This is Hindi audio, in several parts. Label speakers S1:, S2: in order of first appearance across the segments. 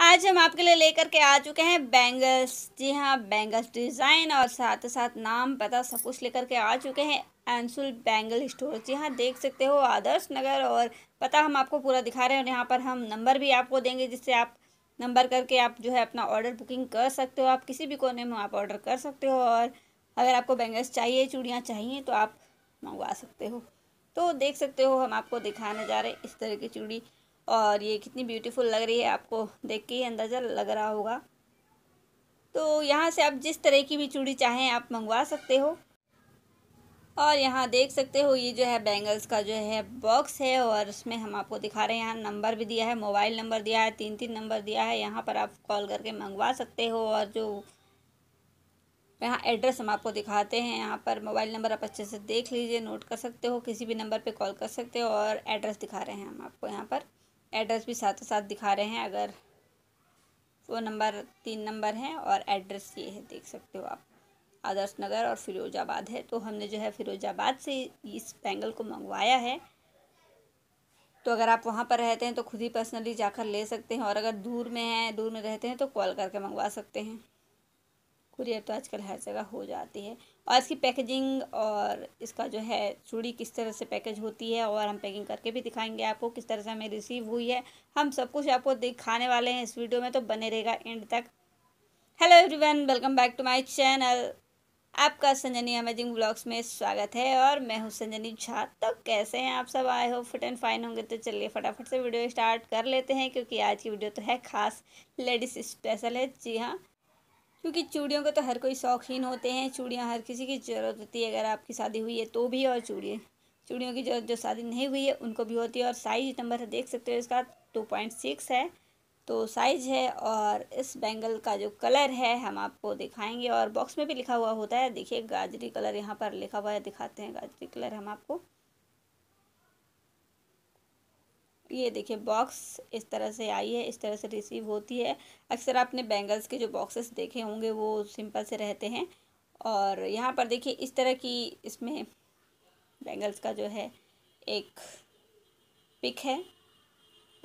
S1: आज हम आपके लिए लेकर के आ चुके हैं बैंगल्स जी हाँ बैंगल्स डिज़ाइन और साथ साथ नाम पता सब कुछ लेकर के आ चुके हैं एंसुल बैंगल स्टोर जी हाँ देख सकते हो आदर्श नगर और पता हम आपको पूरा दिखा रहे हैं और यहाँ पर हम नंबर भी आपको देंगे जिससे आप नंबर करके आप जो है अपना ऑर्डर बुकिंग कर सकते हो आप किसी भी कोने में आप ऑर्डर कर सकते हो और अगर आपको बैंगल्स चाहिए चूड़ियाँ चाहिए तो आप मंगवा सकते हो तो देख सकते हो हम आपको दिखाने जा रहे इस तरह की चूड़ी और ये कितनी ब्यूटीफुल लग रही है आपको देख के ही अंदाज़ा लग रहा होगा तो यहाँ से आप जिस तरह की भी चूड़ी चाहें आप मंगवा सकते हो और यहाँ देख सकते हो ये जो है बैंगल्स का जो है बॉक्स है और इसमें हम आपको दिखा रहे हैं यहाँ नंबर भी दिया है मोबाइल नंबर दिया है तीन तीन नंबर दिया है यहाँ पर आप कॉल करके मंगवा सकते हो और जो यहाँ एड्रेस हम आपको दिखाते हैं यहाँ पर मोबाइल नंबर आप अच्छे से देख लीजिए नोट कर सकते हो किसी भी नंबर पर कॉल कर सकते हो और एड्रेस दिखा रहे हैं हम आपको यहाँ पर एड्रेस भी साथ साथ दिखा रहे हैं अगर फ़ोन नंबर तीन नंबर है और एड्रेस ये है देख सकते हो आप आदर्श नगर और फिरोजाबाद है तो हमने जो है फिरोजाबाद से इस बैंगल को मंगवाया है तो अगर आप वहाँ पर रहते हैं तो खुद ही पर्सनली जाकर ले सकते हैं और अगर दूर में हैं दूर में रहते हैं तो कॉल करके मंगवा सकते हैं कुरियर तो आजकल हर जगह हो जाती है और इसकी पैकेजिंग और इसका जो है चूड़ी किस तरह से पैकेज होती है और हम पैकिंग करके भी दिखाएंगे आपको किस तरह से हमें रिसीव हुई है हम सब कुछ आपको दिखाने वाले हैं इस वीडियो में तो बने रहेगा एंड तक hello everyone welcome back to my channel आपका संजनी अमेजिंग ब्लॉग्स में स्वागत है और मैं हूँ संजनी झा तो कैसे हैं आप सब आए हो फिट एंड फाइन होंगे तो चलिए फटाफट से वीडियो स्टार्ट कर लेते हैं क्योंकि आज की वीडियो तो है खास लेडीज़ स्पेशल है जी हाँ क्योंकि चूड़ियों के तो हर कोई शौकीन होते हैं चूड़ियाँ हर किसी की ज़रूरत होती है अगर आपकी शादी हुई है तो भी और चूड़ी चूड़ियों की ज़रूरत जो शादी नहीं हुई है उनको भी होती है और साइज नंबर है देख सकते हो इसका टू पॉइंट सिक्स है तो साइज है और इस बैंगल का जो कलर है हम आपको दिखाएंगे और बॉक्स में भी लिखा हुआ होता है देखिए गाजरी कलर यहाँ पर लिखा हुआ है दिखाते हैं गाजरी कलर हम आपको ये देखिए बॉक्स इस तरह से आई है इस तरह से रिसीव होती है अक्सर आपने बैंगल्स के जो बॉक्सेस देखे होंगे वो सिंपल से रहते हैं और यहाँ पर देखिए इस तरह की इसमें बैंगल्स का जो है एक पिक है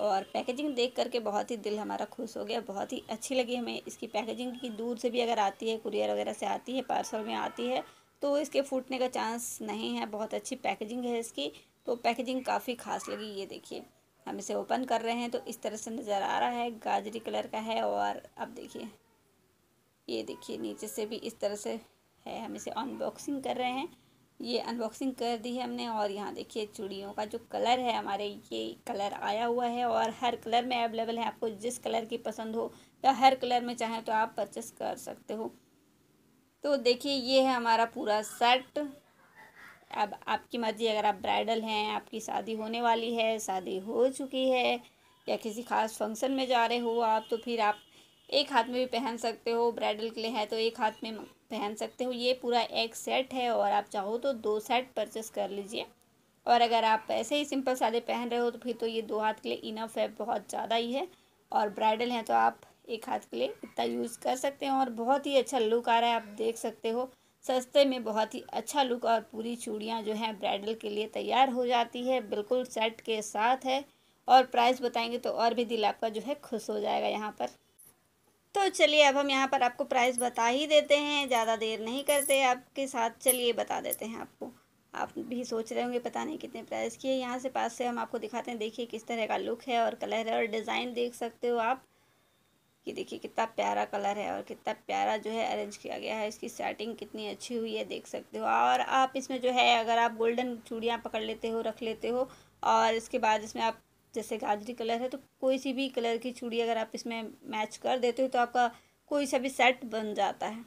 S1: और पैकेजिंग देख करके बहुत ही दिल हमारा खुश हो गया बहुत ही अच्छी लगी हमें इसकी पैकेजिंग की दूर से भी अगर आती है कुरियर वगैरह से आती है पार्सल में आती है तो इसके फूटने का चांस नहीं है बहुत अच्छी पैकेजिंग है इसकी तो पैकेजिंग काफ़ी खास लगी ये देखिए हम इसे ओपन कर रहे हैं तो इस तरह से नज़र आ रहा है गाजरी कलर का है और अब देखिए ये देखिए नीचे से भी इस तरह से है हम इसे अनबॉक्सिंग कर रहे हैं ये अनबॉक्सिंग कर दी है हमने और यहाँ देखिए चूड़ियों का जो कलर है हमारे ये कलर आया हुआ है और हर कलर में अवेलेबल है आपको जिस कलर की पसंद हो या हर कलर में चाहे तो आप परचेस कर सकते हो तो देखिए ये है हमारा पूरा सेट अब आपकी मर्ज़ी अगर आप ब्राइडल हैं आपकी शादी होने वाली है शादी हो चुकी है या किसी खास फंक्शन में जा रहे हो आप तो फिर आप एक हाथ में भी पहन सकते हो ब्राइडल के लिए है तो एक हाथ में पहन सकते हो ये पूरा एक सेट है और आप चाहो तो दो सेट परचेस कर लीजिए और अगर आप ऐसे ही सिंपल सादे पहन रहे हो तो फिर तो ये दो हाथ के लिए इनफ है बहुत ज़्यादा ही है और ब्राइडल हैं तो आप एक हाथ के लिए इतना यूज़ कर सकते हैं और बहुत ही अच्छा लुक आ रहा है आप देख सकते हो सस्ते में बहुत ही अच्छा लुक और पूरी चूड़ियाँ जो हैं ब्राइडल के लिए तैयार हो जाती है बिल्कुल सेट के साथ है और प्राइस बताएंगे तो और भी दिल आपका जो है खुश हो जाएगा यहाँ पर तो चलिए अब हम यहाँ पर आपको प्राइस बता ही देते हैं ज़्यादा देर नहीं करते आपके साथ चलिए बता देते हैं आपको आप भी सोच रहे होंगे पता नहीं कितने प्राइस की है यहाँ से पास से हम आपको दिखाते हैं देखिए किस तरह का लुक है और कलर है और डिज़ाइन देख सकते हो आप ये देखिए कितना प्यारा कलर है और कितना प्यारा जो है अरेंज किया गया है इसकी सेटिंग कितनी अच्छी हुई है देख सकते हो और आप इसमें जो है अगर आप गोल्डन चूड़ियाँ पकड़ लेते हो रख लेते हो और इसके बाद इसमें आप जैसे गाजरी कलर है तो कोई सी भी कलर की चूड़ी अगर आप इसमें मैच कर देते हो तो आपका कोई सा भी सेट बन जाता है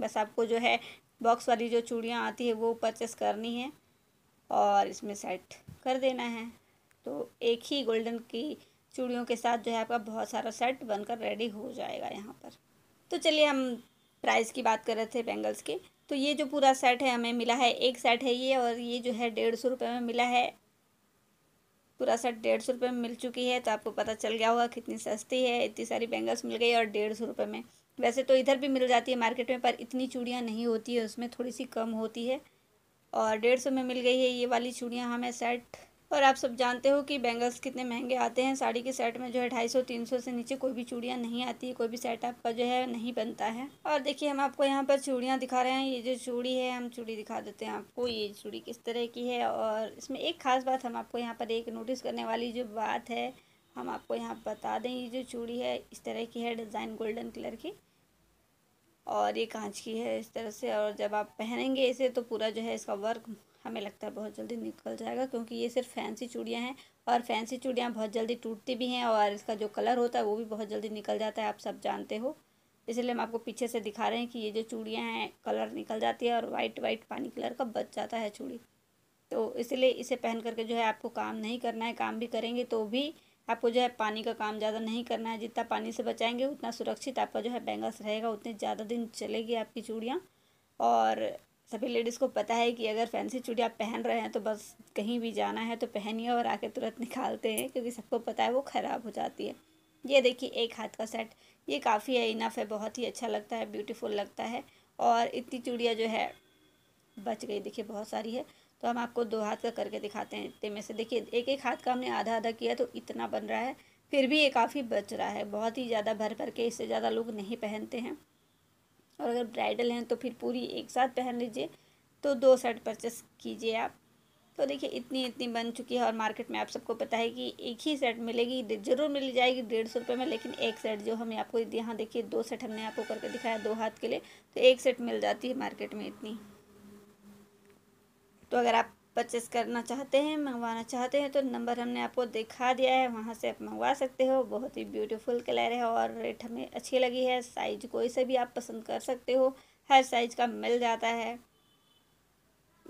S1: बस आपको जो है बॉक्स वाली जो चूड़ियाँ आती है वो परचेस करनी है और इसमें सेट कर देना है तो एक ही गोल्डन की चूड़ियों के साथ जो है आपका बहुत सारा सेट बनकर रेडी हो जाएगा यहाँ पर तो चलिए हम प्राइस की बात कर रहे थे बैंगल्स की तो ये जो पूरा सेट है हमें मिला है एक सेट है ये और ये जो है डेढ़ सौ रुपये में मिला है पूरा सेट डेढ़ सौ रुपये में मिल चुकी है तो आपको पता चल गया होगा कितनी सस्ती है इतनी सारी बैंगल्स मिल गई और डेढ़ सौ रुपये में वैसे तो इधर भी मिल जाती है मार्केट में पर इतनी चूड़ियाँ नहीं होती है उसमें थोड़ी सी कम होती है और डेढ़ सौ में मिल गई है ये वाली चूड़ियाँ हमें सेट और आप सब जानते हो कि बैंगल्स कितने महंगे आते हैं साड़ी के सेट में जो है ढाई सौ तीन सौ से नीचे कोई भी चूड़ियाँ नहीं आती है कोई भी सेट आपका जो है नहीं बनता है और देखिए हम आपको यहाँ पर चूड़ियाँ दिखा रहे हैं ये जो चूड़ी है हम चूड़ी दिखा देते हैं आपको ये चूड़ी किस तरह की है और इसमें एक ख़ास बात हम आपको यहाँ पर एक नोटिस करने वाली जो बात है हम आपको यहाँ बता दें ये जो चूड़ी है इस तरह की है डिज़ाइन गोल्डन कलर की और ये कांच की है इस तरह से और जब आप पहनेंगे इसे तो पूरा जो है इसका वर्क हमें लगता है बहुत जल्दी निकल जाएगा क्योंकि ये सिर्फ फैंसी चूड़ियाँ हैं और फैंसी चूड़ियाँ बहुत जल्दी टूटती भी हैं और इसका जो कलर होता है वो भी बहुत जल्दी निकल जाता है आप सब जानते हो इसलिए हम आपको पीछे से दिखा रहे हैं कि ये जो चूड़ियाँ हैं कलर निकल जाती है और वाइट वाइट पानी कलर का बच जाता है चूड़ी तो इसलिए इसे पहन करके जो है आपको काम नहीं करना है काम भी करेंगे तो भी आपको जो है पानी का काम ज़्यादा नहीं करना है जितना पानी से बचाएंगे उतना सुरक्षित आपका जो है बैंगल्स रहेगा उतने ज़्यादा दिन चलेगी आपकी चूड़ियाँ और सभी लेडीज़ को पता है कि अगर फैंसी चूड़ियाँ आप पहन रहे हैं तो बस कहीं भी जाना है तो पहनिए और आके तुरंत निकालते हैं क्योंकि सबको पता है वो ख़राब हो जाती है ये देखिए एक हाथ का सेट ये काफ़ी है इनफ है बहुत ही अच्छा लगता है ब्यूटीफुल लगता है और इतनी चूड़ियाँ जो है बच गई देखिए बहुत सारी है तो हम आपको दो हाथ का करके दिखाते हैं इतने में से देखिए एक एक हाथ का हमने आधा आधा किया तो इतना बन रहा है फिर भी ये काफ़ी बच रहा है बहुत ही ज़्यादा भर भर के इससे ज़्यादा लोग नहीं पहनते हैं और अगर ब्राइडल हैं तो फिर पूरी एक साथ पहन लीजिए तो दो सेट परचेस कीजिए आप तो देखिए इतनी इतनी बन चुकी है और मार्केट में आप सबको पता है कि एक ही सेट मिलेगी ज़रूर मिल जाएगी डेढ़ सौ रुपये में लेकिन एक सेट जो हमें आपको यहाँ देखिए दो सेट हमने आपको करके दिखाया दो हाथ के लिए तो एक सेट मिल जाती है मार्केट में इतनी तो अगर आप परचेस करना चाहते हैं मंगवाना चाहते हैं तो नंबर हमने आपको दिखा दिया है वहाँ से आप मंगवा सकते हो बहुत ही ब्यूटीफुल कलर है और रेट हमें अच्छी लगी है साइज कोई से भी आप पसंद कर सकते हो हर साइज का मिल जाता है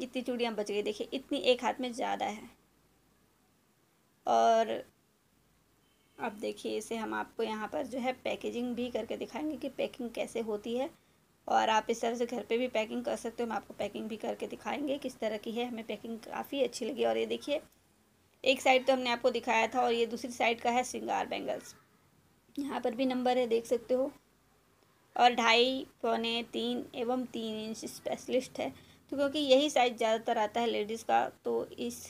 S1: इतनी चूड़ियाँ बच गई देखिए इतनी एक हाथ में ज़्यादा है और अब देखिए इसे हम आपको यहाँ पर जो है पैकेजिंग भी करके दिखाएंगे कि पैकिंग कैसे होती है और आप इस तरह से घर पे भी पैकिंग कर सकते हो हम आपको पैकिंग भी करके दिखाएंगे किस तरह की है हमें पैकिंग काफ़ी अच्छी लगी और ये देखिए एक साइड तो हमने आपको दिखाया था और ये दूसरी साइड का है श्रृंगार बैंगल्स यहाँ पर भी नंबर है देख सकते हो और ढाई पौने तीन एवं तीन इंच स्पेशलिस्ट है तो क्योंकि यही साइज़ ज़्यादातर आता है लेडीज़ का तो इस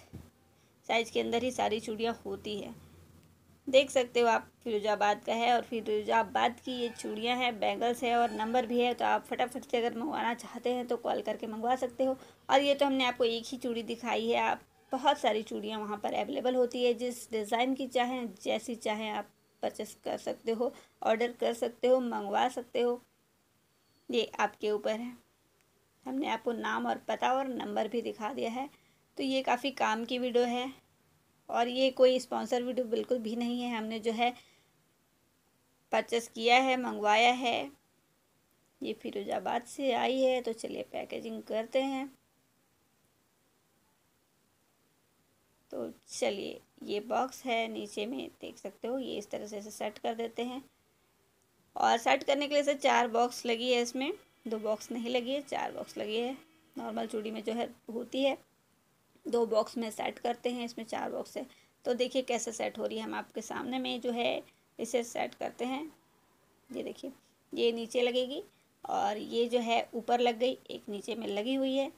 S1: साइज़ के अंदर ही सारी चूड़ियाँ होती है देख सकते हो आप फिरोजाबाद का है और फिरोजाबाद की ये चूड़ियाँ हैं बैंगल्स है और नंबर भी है तो आप फटाफट से अगर मंगवाना चाहते हैं तो कॉल करके मंगवा सकते हो और ये तो हमने आपको एक ही चूड़ी दिखाई है आप बहुत सारी चूड़ियाँ वहाँ पर अवेलेबल होती है जिस डिज़ाइन की चाहें जैसी चाहें आप परचेस कर सकते हो ऑर्डर कर सकते हो मंगवा सकते हो ये आपके ऊपर है हमने आपको नाम और पता और नंबर भी दिखा दिया है तो ये काफ़ी काम की वीडियो है और ये कोई स्पॉन्सर वीडियो बिल्कुल भी नहीं है हमने जो है परचेस किया है मंगवाया है ये फिरोजाबाद से आई है तो चलिए पैकेजिंग करते हैं तो चलिए ये बॉक्स है नीचे में देख सकते हो ये इस तरह से इसे सेट कर देते हैं और सेट करने के लिए से चार बॉक्स लगी है इसमें दो बॉक्स नहीं लगी है चार बॉक्स लगी है नॉर्मल चूड़ी में जो है होती है दो बॉक्स में सेट करते हैं इसमें चार बॉक्स है तो देखिए कैसे सेट हो रही है हम आपके सामने में जो है इसे सेट करते हैं ये देखिए ये नीचे लगेगी और ये जो है ऊपर लग गई एक नीचे में लगी हुई है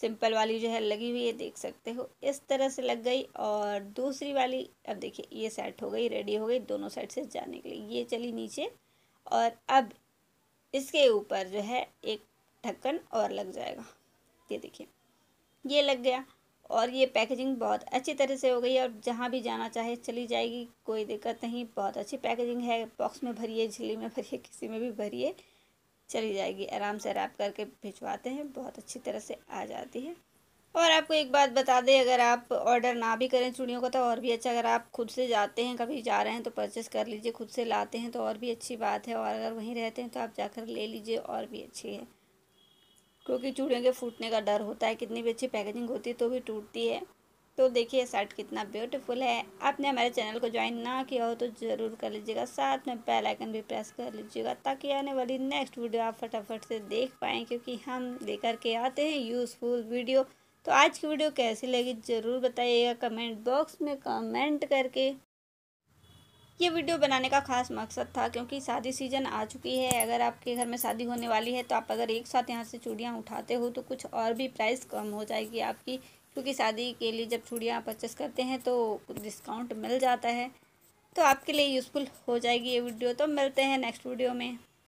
S1: सिंपल वाली जो है लगी हुई है देख सकते हो इस तरह से लग गई और दूसरी वाली अब देखिए ये सेट हो गई रेडी हो गई दोनों साइड से जाने के लिए ये चली नीचे और अब इसके ऊपर जो है एक ढक्कन और लग जाएगा ये देखिए ये लग गया और ये पैकेजिंग बहुत अच्छी तरह से हो गई और जहाँ भी जाना चाहे चली जाएगी कोई दिक्कत नहीं बहुत अच्छी पैकेजिंग है बॉक्स में भरिए झिली में भरिए किसी में भी भरिए चली जाएगी आराम से रैप करके भिजवाते हैं बहुत अच्छी तरह से आ जाती है और आपको एक बात बता दें अगर आप ऑर्डर ना भी करें चूड़ियों का तो और भी अच्छा अगर आप खुद से जाते हैं कभी जा रहे हैं तो परचेस कर लीजिए खुद से लाते हैं तो और भी अच्छी बात है और अगर वहीं रहते हैं तो आप जाकर ले लीजिए और भी अच्छी है क्योंकि चूड़ियों के फूटने का डर होता है कितनी भी अच्छी पैकेजिंग होती है तो भी टूटती है तो देखिए शर्ट कितना ब्यूटीफुल है आपने हमारे चैनल को ज्वाइन ना किया हो तो ज़रूर कर लीजिएगा साथ में बेल आइकन भी प्रेस कर लीजिएगा ताकि आने वाली नेक्स्ट वीडियो आप फटाफट से देख पाएँ क्योंकि हम लेकर के आते हैं यूज़फुल वीडियो तो आज की वीडियो कैसी लगी ज़रूर बताइएगा कमेंट बॉक्स में कमेंट करके ये वीडियो बनाने का खास मकसद था क्योंकि शादी सीजन आ चुकी है अगर आपके घर में शादी होने वाली है तो आप अगर एक साथ यहाँ से चूड़ियाँ उठाते हो तो कुछ और भी प्राइस कम हो जाएगी आपकी क्योंकि शादी के लिए जब चूड़ियाँ परचेस करते हैं तो डिस्काउंट मिल जाता है तो आपके लिए यूज़फुल हो जाएगी ये वीडियो तो मिलते हैं नेक्स्ट वीडियो में